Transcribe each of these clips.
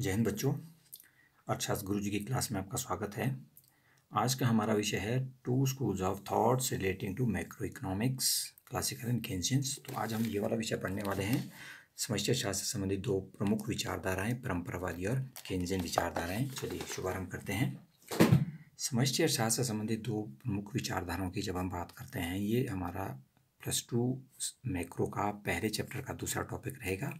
जय हिंद बच्चों अर्थशास्त्र गुरु जी की क्लास में आपका स्वागत है आज का हमारा विषय है two schools of thoughts relating to macro economics classical and Keynesians तो आज हम ये वाला विषय पढ़ने वाले हैं समस्या शास्त्र संबंधित दो प्रमुख विचारधाराएं परंपरावादी और केंजियन विचारधाराएं चलिए शुभारंभ करते हैं समस्या शास्त्र संबंधित दो प्रमुख विचारधाराओं की जब हम बात करते हैं ये हमारा प्लस टू मैक्रो का पहले चैप्टर का दूसरा टॉपिक रहेगा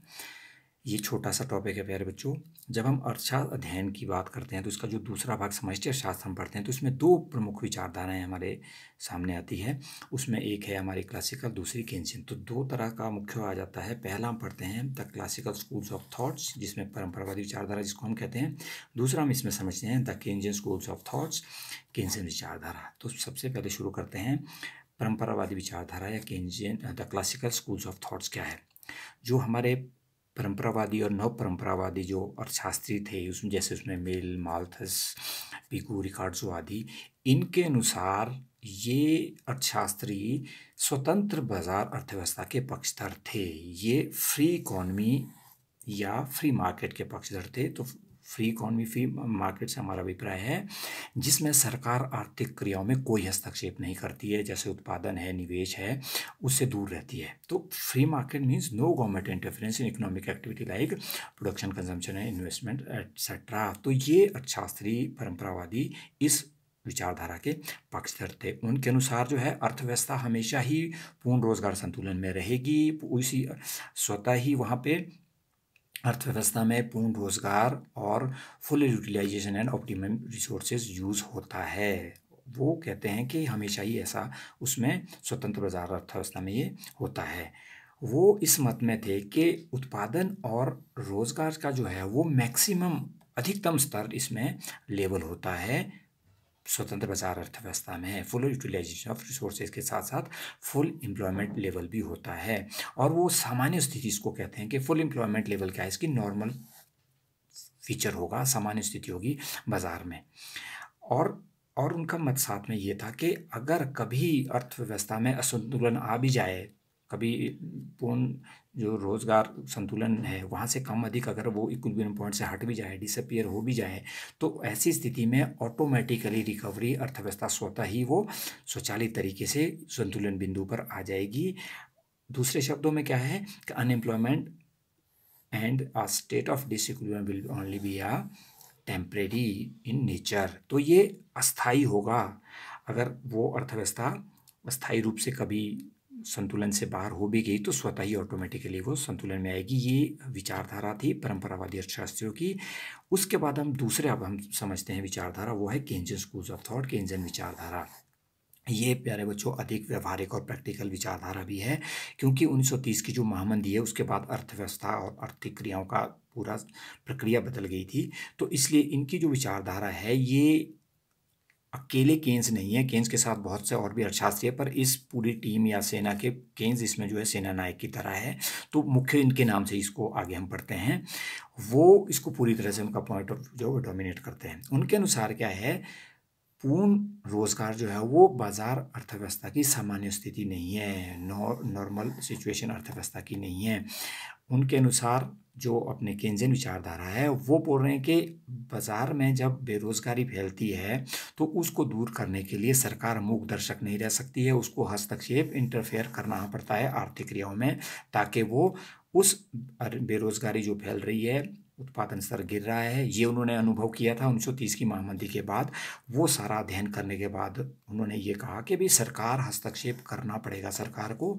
ये छोटा सा टॉपिक है प्यारे बच्चों जब हम अर्थशास्त्र अध्ययन की बात करते हैं तो इसका जो दूसरा भाग समष्टि अर्थशास्त्र हम पढ़ते हैं तो इसमें दो प्रमुख विचारधाराएं हमारे सामने आती है उसमें एक है हमारी क्लासिकल दूसरी केंसियन तो दो तरह का मुख्य आ जाता है पहला हम पढ़ते हैं the classical schools of thoughts जिसमें परंपरावादी विचारधारा जिसको हम कहते हैं दूसरा हम इसमें समझते हैं the Keynesian schools of thoughts Keynesian विचारधारा तो सबसे पहले शुरू करते हैं परंपरावादी विचारधारा या Keynesian the classical schools of thoughts क्या है जो हमारे परंपरावादी और नव जो अर्थशास्त्री थे उसमें जैसे उसमें मिल मालथस पिकू रिकार्ड्सो आदि इनके अनुसार ये अर्थशास्त्री स्वतंत्र बाजार अर्थव्यवस्था के पक्षधर थे ये फ्री इकॉनमी या फ्री मार्केट के पक्षधर थे तो फ्री इकॉनमी फ्री मार्केट से हमारा अभिप्राय है जिसमें सरकार आर्थिक क्रियाओं में कोई हस्तक्षेप नहीं करती है जैसे उत्पादन है निवेश है उससे दूर रहती है तो free market means no government interference in economic activity like production consumption and investment etcetera तो ये अर्थशास्त्री परंपरावादी इस विचारधारा के पक्षधर थे उनके अनुसार जो है अर्थव्यवस्था हमेशा ही पूर्ण रोजगार संतुलन में रहेगी उसी स्वतः ही वहाँ पे अर्थव्यवस्था में पूर्ण रोजगार और full utilization and optimum resources use होता है वो कहते हैं कि हमेशा ही ऐसा उसमें स्वतंत्र बाजार अर्थव्यवस्था में ये होता है वो इस मत में थे कि उत्पादन और रोजगार का जो है वो मैक्सिमम अधिकतम स्तर इसमें लेवल होता है स्वतंत्र बाजार अर्थव्यवस्था में है फुल यूटिलाइजेशन ऑफ रिसोर्सेज के साथ साथ फुल एम्प्लॉयमेंट लेवल भी होता है और वो सामान्य स्थिति इसको कहते हैं कि फुल एम्प्लॉयमेंट लेवल क्या है इसकी नॉर्मल फीचर होगा सामान्य स्थिति होगी बाज़ार में और और उनका मत साथ में ये था कि अगर कभी अर्थव्यवस्था में असंतुलन आ भी जाए कभी पूर्ण जो रोज़गार संतुलन है वहाँ से कम अधिक अगर वो इक्विलिब्रियम पॉइंट से हट भी जाए डिसअपियर हो भी जाए तो ऐसी स्थिति में ऑटोमेटिकली रिकवरी अर्थव्यवस्था स्वतः ही वो स्वचालित तरीके से संतुलन बिंदु पर आ जाएगी दूसरे शब्दों में क्या है कि unemployment and a state of disequilibrium will only be a temporary in nature तो ये अस्थाई होगा अगर वो अर्थव्यवस्था अस्थाई रूप से कभी संतुलन से बाहर हो भी गई तो स्वतः ही ऑटोमेटिकली वो संतुलन में आएगी ये विचारधारा थी परंपरावादी अर्थशास्त्रियों की उसके बाद हम दूसरे अब हम समझते हैं विचारधारा वो है Keynesian schools of thought Keynesian विचारधारा ये प्यारे बच्चों अधिक व्यवहारिक और प्रैक्टिकल विचारधारा भी है क्योंकि 1930 की जो महामंदी है उसके बाद अर्थव्यवस्था और आर्थिक क्रियाओं का पूरा प्रक्रिया बदल गई थी तो इसलिए इनकी जो विचारधारा है ये अकेले केन्स नहीं है केन्स के साथ बहुत से और भी अर्थशास्त्री है पर इस पूरी टीम या सेना के केन्स इसमें जो है सेना नायक की तरह है तो मुख्य इनके नाम से इसको आगे हम पढ़ते हैं वो इसको पूरी तरह से उनका पॉइंट ऑफ जो डोमिनेट करते हैं उनके अनुसार क्या है पूर्ण रोजगार जो है वो बाजार अर्थव्यवस्था की सामान्य स्थिति नहीं है नॉर्मल सिचुएशन अर्थव्यवस्था की नहीं है उनके अनुसार जो अपने केंजन विचारधारा है वो बोल रहे हैं कि बाज़ार में जब बेरोज़गारी फैलती है तो उसको दूर करने के लिए सरकार मूक दर्शक नहीं रह सकती है उसको हस्तक्षेप इंटरफेयर करना पड़ता है आर्थिक क्रियाओं में ताकि वो उस बेरोज़गारी जो फैल रही है उत्पादन स्तर गिर रहा है ये उन्होंने अनुभव किया था 1930 की महामंदी के बाद वो सारा अध्ययन करने के बाद उन्होंने ये कहा कि भाई सरकार हस्तक्षेप करना पड़ेगा सरकार को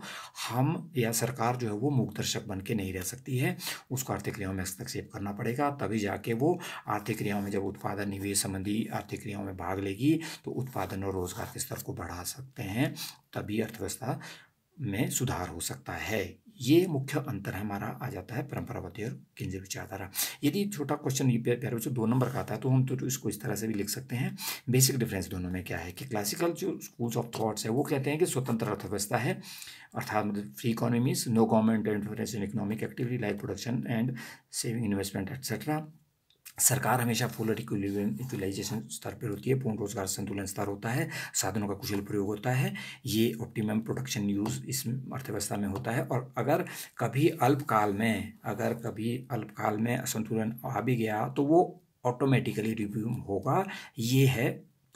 हम या सरकार जो है वो मूकदर्शक बन के नहीं रह सकती है उसको आर्थिक क्रियाओं में हस्तक्षेप करना पड़ेगा तभी जाके वो आर्थिक क्रियाओं में जब उत्पादन निवेश संबंधी आर्थिक क्रियाओं में भाग लेगी तो उत्पादन और रोजगार के स्तर को बढ़ा सकते हैं तभी अर्थव्यवस्था में सुधार हो सकता है ये मुख्य अंतर हमारा आ जाता है परंपरावादी और केंद्रीय विचारधारा यदि छोटा क्वेश्चन प्यारे बच्चों दो नंबर का आता है तो हम तो इसको इस तरह से भी लिख सकते हैं बेसिक डिफरेंस दोनों में क्या है कि क्लासिकल जो स्कूल्स ऑफ थॉट्स है वो कहते हैं कि स्वतंत्र अर्थव्यवस्था है अर्थात मतलब free economies no government interference in economic activity like production and saving investment etcetera सरकार हमेशा फुल यूटिलाइजेशन स्तर पर होती है पूर्ण रोजगार संतुलन स्तर होता है साधनों का कुशल प्रयोग होता है ये ऑप्टिमम प्रोडक्शन यूज इस अर्थव्यवस्था में होता है और अगर कभी अल्पकाल में अगर कभी अल्पकाल में असंतुलन आ भी गया तो वो ऑटोमेटिकली रिव्यू होगा ये है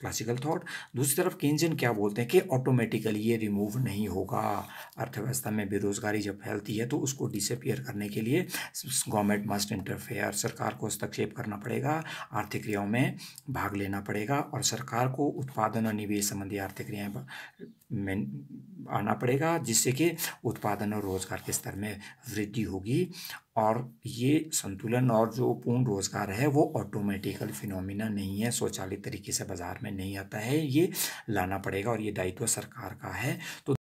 क्लासिकल थॉट दूसरी तरफ केंजन क्या बोलते हैं कि ऑटोमेटिकली ये रिमूव नहीं होगा अर्थव्यवस्था में बेरोजगारी जब फैलती है तो उसको डिसअपियर करने के लिए गवर्नमेंट मस्ट इंटरफेयर सरकार को हस्तक्षेप करना पड़ेगा आर्थिक क्रियाओं में भाग लेना पड़ेगा और सरकार को उत्पादन और निवेश संबंधी आर्थिक क्रियाएँ आना पड़ेगा जिससे कि उत्पादन और रोजगार के स्तर में वृद्धि होगी और ये संतुलन और जो पूर्ण रोजगार है वो ऑटोमेटिकल फिनोमिना नहीं है स्वचालित तरीके से बाज़ार में नहीं आता है ये लाना पड़ेगा और ये दायित्व सरकार का है तो